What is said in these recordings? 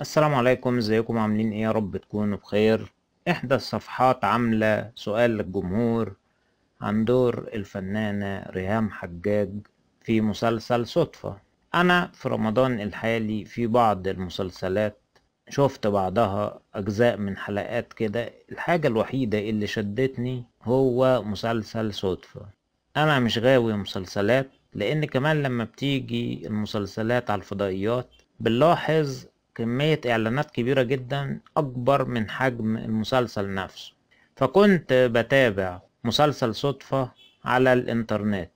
السلام عليكم ازيكم عاملين ايه يا رب تكونوا بخير احدى الصفحات عامله سؤال للجمهور عن دور الفنانه ريهام حجاج في مسلسل صدفه انا في رمضان الحالي في بعض المسلسلات شفت بعضها اجزاء من حلقات كده الحاجه الوحيده اللي شدتني هو مسلسل صدفه انا مش غاوي مسلسلات لان كمان لما بتيجي المسلسلات على الفضائيات بنلاحظ كمية إعلانات كبيرة جدا أكبر من حجم المسلسل نفسه فكنت بتابع مسلسل صدفة على الإنترنت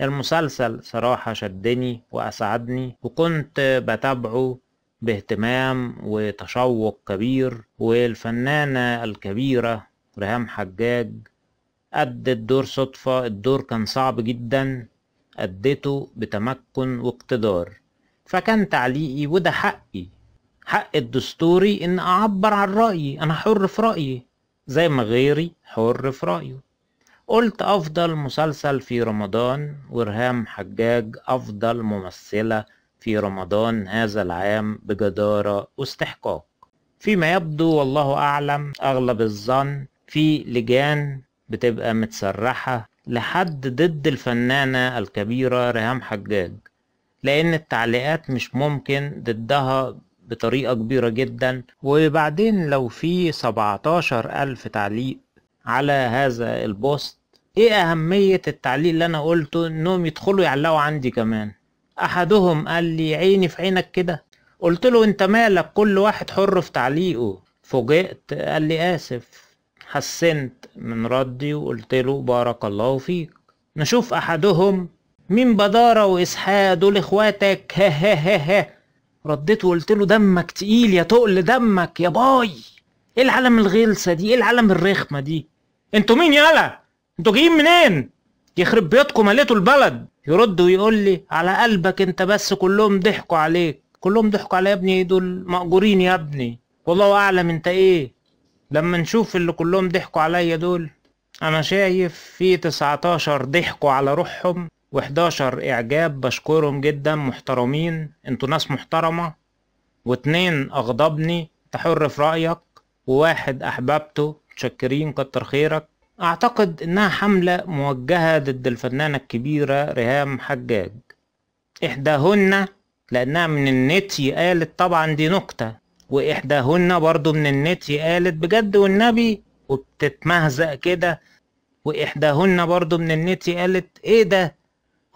المسلسل صراحة شدني وأسعدني وكنت بتابعه باهتمام وتشوق كبير والفنانة الكبيرة ريهام حجاج أدت دور صدفة الدور كان صعب جدا أدته بتمكن واقتدار فكان تعليقي وده حقي حق الدستوري ان اعبر عن رأيي انا حر في رأيي زي ما غيري حر في رأيه قلت افضل مسلسل في رمضان ورهام حجاج افضل ممثلة في رمضان هذا العام بجدارة واستحقاق فيما يبدو والله اعلم اغلب الظن في لجان بتبقى متسرحة لحد ضد الفنانة الكبيرة رهام حجاج لأن التعليقات مش ممكن ضدها بطريقة كبيرة جدا وبعدين لو في 17 ألف تعليق على هذا البوست ايه أهمية التعليق اللي أنا قلته إنهم يدخلوا يعلقوا عندي كمان أحدهم قال لي عيني في عينك كده قلت له أنت مالك كل واحد حر في تعليقه فوجئت قال لي آسف حسنت من ردي وقلت له بارك الله فيك نشوف أحدهم مين بدارة وإسحاد دول إخواتك ها ها ها ها رديت وقلت له دمك تقيل يا تقل دمك يا باي ايه العالم الغلسه دي ايه العالم الرخمه دي انتوا مين يالا انتوا جايين منين يخرب بيتكم مليتوا البلد يرد ويقول لي على قلبك انت بس كلهم ضحكوا عليك كلهم ضحكوا على يا ابني دول مأجورين يا ابني والله اعلم انت ايه لما نشوف اللي كلهم ضحكوا عليا دول انا شايف في 19 ضحكوا على روحهم و11 إعجاب بشكرهم جدا محترمين انتوا ناس محترمة واتنين أغضبني تحر في رأيك وواحد أحبابته متشكرين كتر خيرك أعتقد إنها حملة موجهة ضد الفنانة الكبيرة ريهام حجاج إحداهن لأنها من النتي قالت طبعا دي نكتة وإحداهن برضو من النتي قالت بجد والنبي وبتتمهزق كده وإحداهن برضو من النتي قالت إيه ده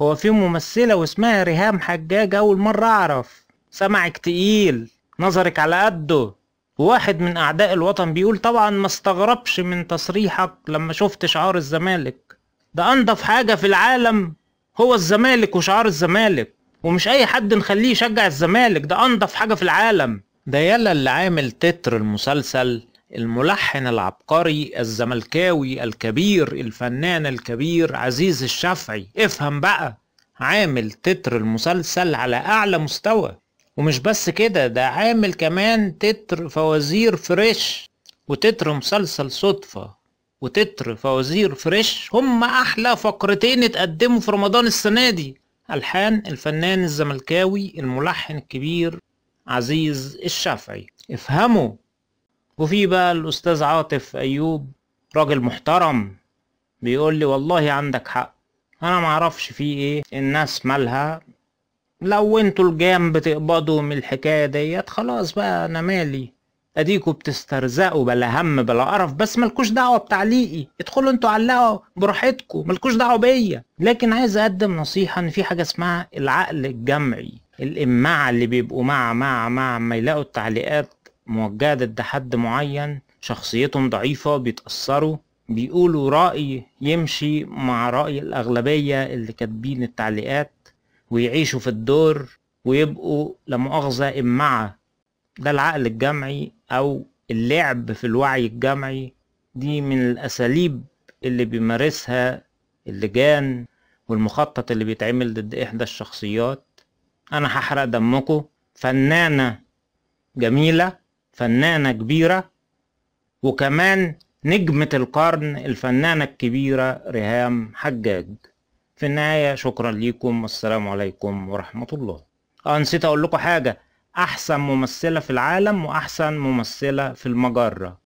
هو في ممثلة واسمها ريهام حجاج أول مرة أعرف سمعك تقيل نظرك على قده واحد من أعداء الوطن بيقول طبعا ما استغربش من تصريحك لما شفت شعار الزمالك ده أنضف حاجة في العالم هو الزمالك وشعار الزمالك ومش أي حد نخليه يشجع الزمالك ده أنضف حاجة في العالم ده يلا اللي عامل تتر المسلسل الملحن العبقري الزملكاوي الكبير الفنان الكبير عزيز الشافعي افهم بقى عامل تتر المسلسل على أعلى مستوى ومش بس كده ده عامل كمان تتر فوازير فريش وتتر مسلسل صدفة وتتر فوازير فريش هم أحلى فقرتين اتقدموا في رمضان السنة دي ألحان الفنان الزملكاوي الملحن الكبير عزيز الشافعي افهموا وفي بقى الأستاذ عاطف أيوب راجل محترم بيقول لي والله عندك حق أنا معرفش في إيه الناس مالها لو انتوا الجام بتقبضوا من الحكاية ديت خلاص بقى أنا مالي اديكوا بتسترزقوا بلا هم بلا قرف بس ملكوش دعوه بتعليقي ادخلوا انتوا علقوا براحتكوا ملكوش دعوه بيا لكن عايز اقدم نصيحه ان في حاجه اسمها العقل الجمعي الامعه اللي بيبقوا مع مع مع ما يلاقوا التعليقات موجهة ضد حد معين شخصيتهم ضعيفة بيتأثروا بيقولوا رأي يمشي مع رأي الأغلبية اللي كاتبين التعليقات ويعيشوا في الدور ويبقوا لا مؤاخذة إمعة ده العقل الجمعي أو اللعب في الوعي الجمعي دي من الأساليب اللي بيمارسها اللجان والمخطط اللي بيتعمل ضد إحدى الشخصيات أنا هحرق دمكم فنانة جميلة فنانة كبيرة وكمان نجمة القرن الفنانة الكبيرة ريهام حجاج في النهاية شكرا ليكم والسلام عليكم ورحمة الله اه نسيت اقول لكم حاجة احسن ممثلة في العالم واحسن ممثلة في المجرة